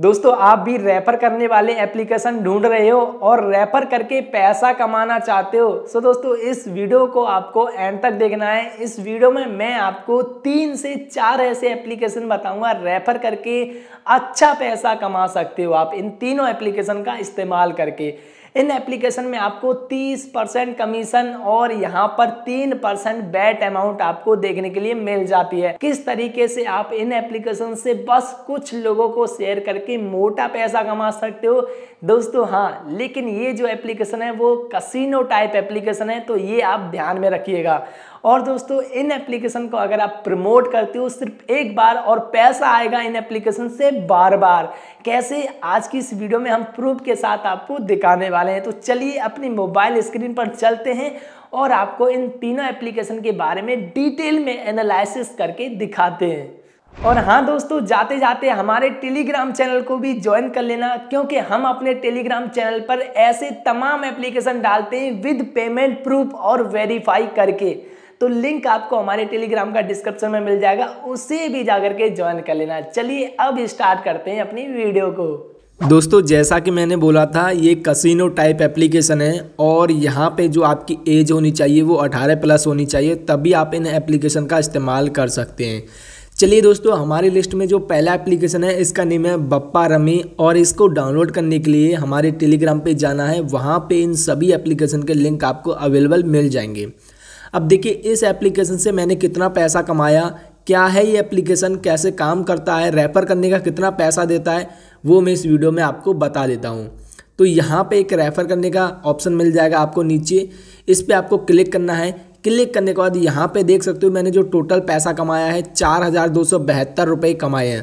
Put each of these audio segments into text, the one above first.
दोस्तों आप भी रेफर करने वाले एप्लीकेशन ढूंढ रहे हो और रेफर करके पैसा कमाना चाहते हो सो दोस्तों इस वीडियो को आपको एंड तक देखना है इस वीडियो में मैं आपको तीन से चार ऐसे एप्लीकेशन बताऊंगा रेफर करके अच्छा पैसा कमा सकते हो आप इन तीनों एप्लीकेशन का इस्तेमाल करके इन एप्लीकेशन में आपको 30 परसेंट कमीशन और यहाँ पर 3 परसेंट बैट अमाउंट आपको देखने के लिए मिल जाती है किस तरीके से आप इन एप्लीकेशन से बस कुछ लोगों को शेयर करके मोटा पैसा कमा सकते हो दोस्तों हाँ लेकिन ये जो एप्लीकेशन है वो कसिनो टाइप एप्लीकेशन है तो ये आप ध्यान में रखिएगा और दोस्तों इन एप्लीकेशन को अगर आप प्रमोट करते हो सिर्फ एक बार और पैसा आएगा इन एप्लीकेशन से बार बार कैसे आज की इस वीडियो में हम प्रूफ के साथ आपको दिखाने वाले हैं तो चलिए अपनी मोबाइल स्क्रीन पर चलते हैं और आपको इन तीनों एप्लीकेशन के बारे में डिटेल में एनालिसिस करके दिखाते हैं और हाँ दोस्तों जाते जाते हमारे टेलीग्राम चैनल को भी ज्वाइन कर लेना क्योंकि हम अपने टेलीग्राम चैनल पर ऐसे तमाम एप्लीकेशन डालते हैं विद पेमेंट प्रूफ और वेरीफाई करके तो लिंक आपको हमारे टेलीग्राम का डिस्क्रिप्शन में मिल जाएगा उसे भी जाकर के ज्वाइन कर लेना चलिए अब स्टार्ट करते हैं अपनी वीडियो को दोस्तों जैसा कि मैंने बोला था ये कसिनो टाइप एप्लीकेशन है और यहाँ पे जो आपकी एज होनी चाहिए वो 18 प्लस होनी चाहिए तभी आप इन एप्लीकेशन का इस्तेमाल कर सकते हैं चलिए दोस्तों हमारी लिस्ट में जो पहला एप्लीकेशन है इसका नेम है बप्पा रमी और इसको डाउनलोड करने के लिए हमारे टेलीग्राम पे जाना है वहाँ पे इन सभी एप्लीकेशन के लिंक आपको अवेलेबल मिल जाएंगे अब देखिए इस एप्लीकेशन से मैंने कितना पैसा कमाया क्या है ये एप्लीकेशन कैसे काम करता है रैपर करने का कितना पैसा देता है वो मैं इस वीडियो में आपको बता देता हूँ तो यहाँ पे एक रेफ़र करने का ऑप्शन मिल जाएगा आपको नीचे इस पर आपको क्लिक करना है क्लिक करने के बाद यहाँ पे देख सकते हो मैंने जो टोटल पैसा कमाया है चार हज़ार दो सौ बहत्तर रुपये कमाए हैं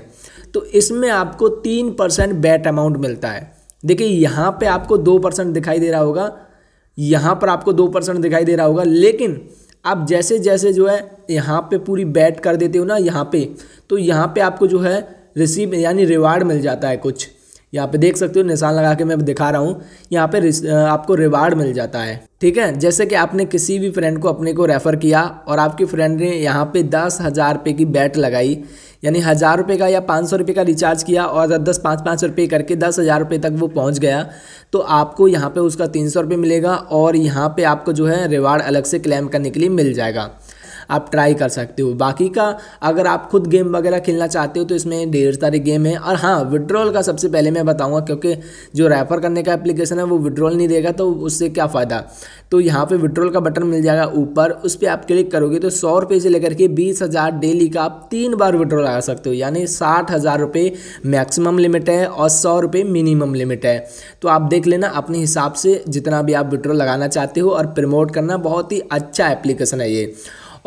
तो इसमें आपको तीन परसेंट बैट अमाउंट मिलता है देखिए यहाँ पे आपको दो परसेंट दिखाई दे रहा होगा यहाँ पर आपको दो परसेंट दिखाई दे रहा होगा लेकिन आप जैसे जैसे जो है यहाँ पे पूरी बैट कर देते हो ना यहाँ पे तो यहाँ पे आपको जो है रिसीव यानी रिवार्ड मिल जाता है कुछ यहाँ पे देख सकते हो निशान लगा के मैं दिखा रहा हूँ यहाँ पे आपको रिवार्ड मिल जाता है ठीक है जैसे कि आपने किसी भी फ्रेंड को अपने को रेफ़र किया और आपकी फ्रेंड ने यहाँ पे दस हज़ार रुपये की बैट लगाई यानी हज़ार रुपये का या पाँच सौ रुपये का रिचार्ज किया और अगर दस पाँच पाँच रुपये करके दस हज़ार रुपये तक वो पहुँच गया तो आपको यहाँ पर उसका तीन सौ रुपये मिलेगा और यहाँ पर आपको जो है रिवार्ड अलग से क्लेम करने के लिए मिल जाएगा आप ट्राई कर सकते हो बाकी का अगर आप खुद गेम वगैरह खेलना चाहते हो तो इसमें ढेर सारे गेम है और हाँ विड्रॉल का सबसे पहले मैं बताऊँगा क्योंकि जो रेफर करने का एप्लीकेशन है वो विड्रॉल नहीं देगा तो उससे क्या फ़ायदा तो यहाँ पर विड्रॉल का बटन मिल जाएगा ऊपर उस पर आप क्लिक करोगे तो सौ रुपये से लेकर के बीस हज़ार डेली का आप तीन बार विड्रॉल लगा सकते हो यानी साठ हज़ार रुपये मैक्सिमम लिमिट है और सौ रुपये मिनिमम लिमिट है तो आप देख लेना अपने हिसाब से जितना भी आप विड्रॉल लगाना चाहते हो और प्रमोट करना बहुत ही अच्छा एप्लीकेशन है ये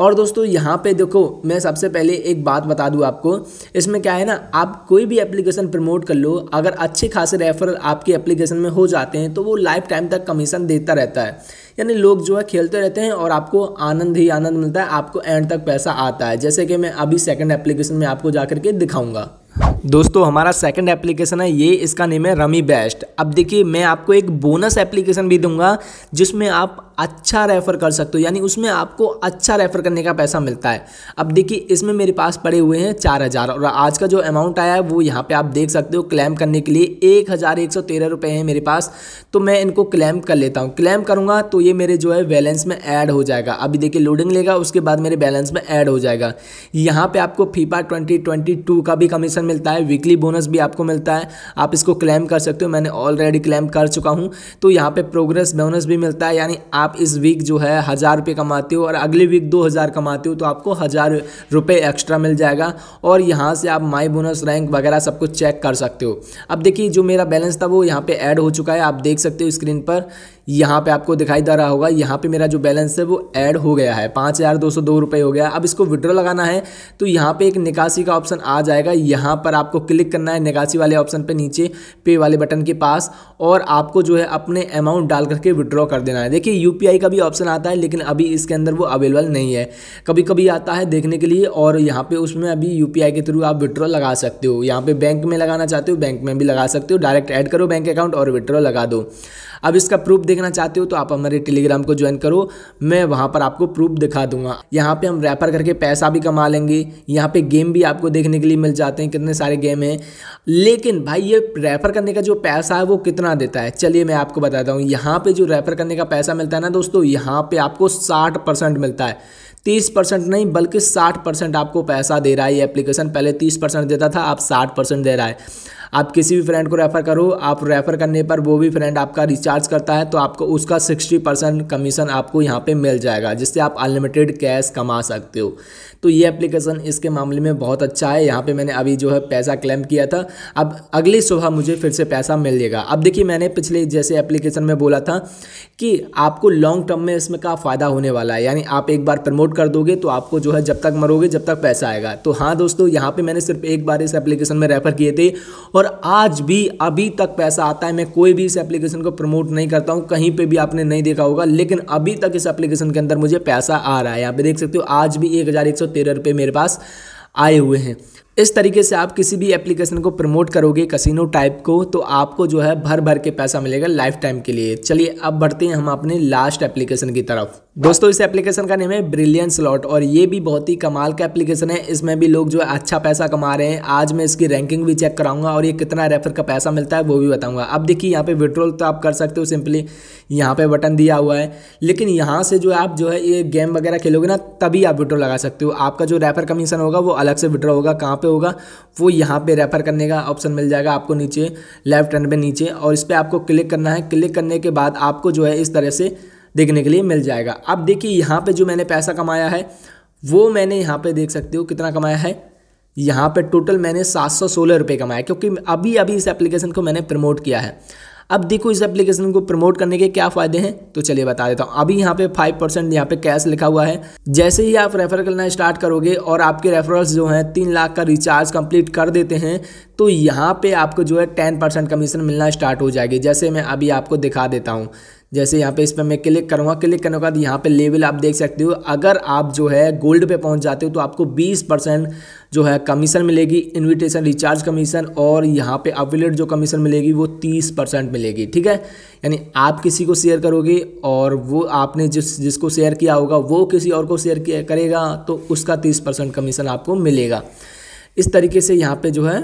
और दोस्तों यहाँ पे देखो मैं सबसे पहले एक बात बता दूँ आपको इसमें क्या है ना आप कोई भी एप्लीकेशन प्रमोट कर लो अगर अच्छे खासे रेफर आपके एप्लीकेशन में हो जाते हैं तो वो लाइफ टाइम तक कमीशन देता रहता है यानी लोग जो है खेलते रहते हैं और आपको आनंद ही आनंद मिलता है आपको एंड तक पैसा आता है जैसे कि मैं अभी सेकंड एप्लीकेशन में आपको जा करके दिखाऊंगा दोस्तों हमारा सेकंड एप्लीकेशन है ये इसका नेम है रमी बेस्ट अब देखिए मैं आपको एक बोनस एप्लीकेशन भी दूंगा जिसमें आप अच्छा रेफ़र कर सकते हो यानी उसमें आपको अच्छा रेफ़र करने का पैसा मिलता है अब देखिए इसमें मेरे पास पड़े हुए हैं चार हज़ार और आज का जो अमाउंट आया है वो यहाँ पे आप देख सकते हो क्लेम करने के लिए एक हज़ार एक सौ तेरह रुपये हैं मेरे पास तो मैं इनको क्लेम कर लेता हूँ क्लेम करूँगा तो ये मेरे जो है बैलेंस में ऐड हो जाएगा अभी देखिए लोडिंग लेगा उसके बाद मेरे बैलेंस में ऐड हो जाएगा यहाँ पर आपको फीफा ट्वेंटी का भी कमीशन मिलता है है वीकली बोनस भी आपको मिलता है आप इसको क्लेम कर सकते हो मैंने ऑलरेडी क्लेम कर चुका हूँ तो यहाँ पे प्रोग्रेस बोनस भी मिलता है यानी आप इस वीक जो है हज़ार रुपये कमाते हो और अगले वीक दो हज़ार कमाते हो तो आपको हज़ार रुपये एक्स्ट्रा मिल जाएगा और यहाँ से आप माई बोनस रैंक वगैरह सब कुछ चेक कर सकते हो अब देखिए जो मेरा बैलेंस था वो यहाँ पर ऐड हो चुका है आप देख सकते हो स्क्रीन पर यहाँ पे आपको दिखाई दे रहा होगा यहाँ पे मेरा जो बैलेंस है वो ऐड हो गया है पाँच हज़ार दो सौ दो रुपये हो गया अब इसको विड्रॉ लगाना है तो यहाँ पे एक निकासी का ऑप्शन आ जाएगा यहाँ पर आपको क्लिक करना है निकासी वाले ऑप्शन पे नीचे पे वाले बटन के पास और आपको जो है अपने अमाउंट डाल करके विड्रॉ कर देना है देखिए यू का भी ऑप्शन आता है लेकिन अभी इसके अंदर वो अवेलेबल नहीं है कभी कभी आता है देखने के लिए और यहाँ पर उसमें अभी यू के थ्रू आप विड्रॉ लगा सकते हो यहाँ पर बैंक में लगाना चाहते हो बैंक में भी लगा सकते हो डायरेक्ट ऐड करो बैंक अकाउंट और विड्रॉ लगा दो अब इसका प्रूफ देखना चाहते हो तो आप हमारे टेलीग्राम को ज्वाइन करो मैं वहाँ पर आपको प्रूफ दिखा दूंगा यहाँ पे हम रैपर करके पैसा भी कमा लेंगे यहाँ पे गेम भी आपको देखने के लिए मिल जाते हैं कितने सारे गेम हैं लेकिन भाई ये रेफर करने का जो पैसा है वो कितना देता है चलिए मैं आपको बताता हूँ यहाँ पर जो रेफर करने का पैसा मिलता है ना दोस्तों यहाँ पर आपको साठ मिलता है तीस परसेंट नहीं बल्कि साठ परसेंट आपको पैसा दे रहा है ये एप्लीकेशन पहले तीस परसेंट देता था आप साठ परसेंट दे रहा है आप किसी भी फ्रेंड को रेफ़र करो आप रेफ़र करने पर वो भी फ्रेंड आपका रिचार्ज करता है तो आपको उसका सिक्सटी परसेंट कमीशन आपको यहाँ पर मिल जाएगा जिससे आप अनलिमिटेड कैश कमा सकते हो तो ये एप्लीकेशन इसके मामले में बहुत अच्छा है यहाँ पर मैंने अभी जो है पैसा क्लेम किया था अब अगली सुबह मुझे फिर से पैसा मिल जाएगा अब देखिए मैंने पिछले जैसे एप्लीकेशन में बोला था कि आपको लॉन्ग टर्म में इसमें का फ़ायदा होने वाला है यानी आप एक बार प्रमोट कर दोगे तो आपको जो है जब तक मरोगे जब तक पैसा आएगा तो हाँ दोस्तों यहाँ पे मैंने सिर्फ एक बार इस एप्लीकेशन में रेफ़र किए थे और आज भी अभी तक पैसा आता है मैं कोई भी इस एप्लीकेशन को प्रमोट नहीं करता हूँ कहीं पर भी आपने नहीं देखा होगा लेकिन अभी तक इस एप्लीकेशन के अंदर मुझे पैसा आ रहा है आप देख सकते हो आज भी एक हज़ार एक सौ तेरह रुपये मेरे पास आए हुए हैं इस तरीके से आप किसी भी एप्लीकेशन को प्रमोट करोगे कसिनो टाइप को तो आपको जो है भर भर के पैसा मिलेगा लाइफ टाइम के लिए चलिए अब बढ़ते हैं हम अपने लास्ट एप्लीकेशन की तरफ दोस्तों इस एप्लीकेशन का नेम है ब्रिलियन स्लॉट और ये भी बहुत ही कमाल का एप्लीकेशन है इसमें भी लोग जो है अच्छा पैसा कमा रहे हैं आज मैं इसकी रैंकिंग भी चेक कराऊंगा और ये कितना रेफर का पैसा मिलता है वो भी बताऊंगा अब देखिए यहाँ पे विड्रॉल तो आप कर सकते हो सिंपली यहाँ पे बटन दिया हुआ है लेकिन यहाँ से जो आप जो है ये गेम वगैरह खेलोगे ना तभी आप विड्रो लगा सकते हो आपका जो रेफर कमीशन होगा वो अलग से विड्रॉ होगा कहाँ पर पे होगा वो यहाँ पे रेफर करने का ऑप्शन मिल जाएगा आपको नीचे लेफ्ट हैंड पे नीचे और इस पर आपको क्लिक करना है क्लिक करने के बाद आपको जो है इस तरह से देखने के लिए मिल जाएगा अब देखिए यहाँ पर जो मैंने पैसा कमाया है वो मैंने यहाँ पर देख सकते हो कितना कमाया है यहाँ पे टोटल मैंने सात सौ सोलह रुपये कमाया क्योंकि अभी अभी इस एप्लीकेशन को मैंने प्रमोट किया है अब देखो इस एप्लीकेशन को प्रमोट करने के क्या फ़ायदे हैं तो चलिए बता देता हूँ अभी यहाँ पे फाइव परसेंट यहाँ पे कैश लिखा हुआ है जैसे ही आप रेफर करना स्टार्ट करोगे और आपके रेफरल्स जो हैं तीन लाख का रिचार्ज कंप्लीट कर देते हैं तो यहाँ पे आपको जो है टेन परसेंट कमीशन मिलना स्टार्ट हो जाएगी जैसे मैं अभी आपको दिखा देता हूँ जैसे यहाँ पे इस पर मैं क्लिक करूँगा क्लिक करने के बाद यहाँ पे लेवल आप देख सकते हो अगर आप जो है गोल्ड पे पहुँच जाते हो तो आपको 20 परसेंट जो है कमीशन मिलेगी इन्विटेशन रिचार्ज कमीशन और यहाँ पे अफिलेट जो कमीशन मिलेगी वो तीस परसेंट मिलेगी ठीक है यानी आप किसी को शेयर करोगे और वो आपने जिस जिसको शेयर किया होगा वो किसी और को शेयर करेगा तो उसका तीस परसेंट कमीशन आपको मिलेगा इस तरीके से यहाँ पे जो है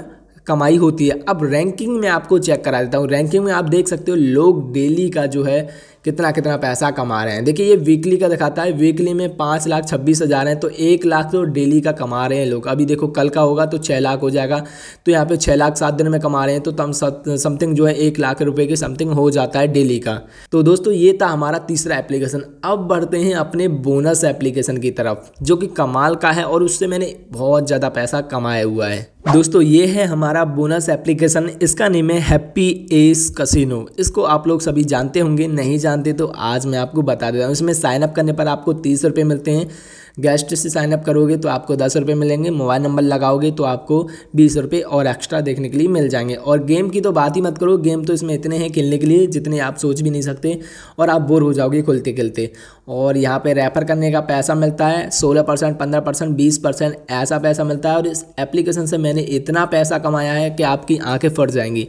कमाई होती है अब रैंकिंग में आपको चेक करा देता हूँ रैंकिंग में आप देख सकते हो लोग डेली का जो है कितना कितना पैसा कमा रहे हैं देखिए ये वीकली का दिखाता है वीकली में पाँच लाख छब्बीस हज़ार हैं तो एक लाख तो डेली का कमा रहे हैं लोग अभी देखो कल का होगा तो छः लाख हो जाएगा तो यहाँ पे छः लाख सात दिन में कमा रहे हैं तो तम समथिंग जो है एक लाख रुपए के समथिंग हो जाता है डेली का तो दोस्तों ये था हमारा तीसरा एप्लीकेशन अब बढ़ते हैं अपने बोनस एप्लीकेशन की तरफ जो कि कमाल का है और उससे मैंने बहुत ज़्यादा पैसा कमाया हुआ है दोस्तों ये है हमारा बोनस एप्लीकेशन इसका नेम है हैप्पी एस कसिनो इसको आप लोग सभी जानते होंगे नहीं जानते तो आज मैं आपको बता देता हूँ इसमें साइनअप करने पर आपको तीस रुपये मिलते हैं गेस्ट से साइनअप करोगे तो आपको दस रुपये मिलेंगे मोबाइल नंबर लगाओगे तो आपको बीस रुपये और एक्स्ट्रा देखने के लिए मिल जाएंगे और गेम की तो बात ही मत करो गेम तो इसमें इतने हैं खेलने के लिए जितने आप सोच भी नहीं सकते और आप बोर हो जाओगे खुलते खिलते और यहाँ पर रेफ़र करने का पैसा मिलता है सोलह परसेंट पंद्रह परसेंट बीस परसेंट ऐसा पैसा मिलता है और इस एप्लीकेशन से मैंने इतना पैसा कमाया है कि आपकी आँखें फट जाएंगी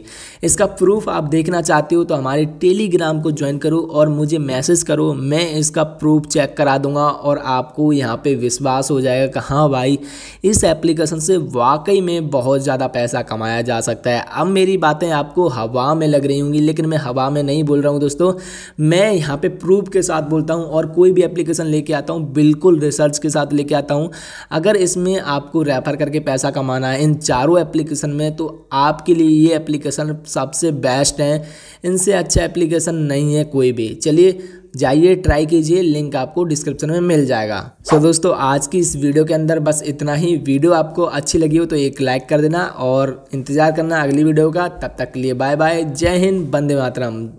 इसका प्रूफ आप देखना चाहते हो तो हमारे टेलीग्राम को ज्वाइन करो और मुझे मैसेज करो मैं इसका प्रूफ चेक करा दूंगा और आपको यहाँ यहाँ पे विश्वास हो जाएगा कि हाँ भाई इस एप्लीकेशन से वाकई में बहुत ज़्यादा पैसा कमाया जा सकता है अब मेरी बातें आपको हवा में लग रही होंगी लेकिन मैं हवा में नहीं बोल रहा हूँ दोस्तों मैं यहाँ पे प्रूफ के साथ बोलता हूँ और कोई भी एप्लीकेशन लेके आता हूँ बिल्कुल रिसर्च के साथ लेके आता हूँ अगर इसमें आपको रेफ़र करके पैसा कमाना है इन चारों एप्लीकेशन में तो आपके लिए ये एप्लीकेशन सबसे बेस्ट हैं इनसे अच्छा एप्लीकेशन नहीं है कोई भी चलिए जाइए ट्राई कीजिए लिंक आपको डिस्क्रिप्शन में मिल जाएगा सो so दोस्तों आज की इस वीडियो के अंदर बस इतना ही वीडियो आपको अच्छी लगी हो तो एक लाइक कर देना और इंतज़ार करना अगली वीडियो का तब तक के लिए बाय बाय जय हिंद बंदे मातरम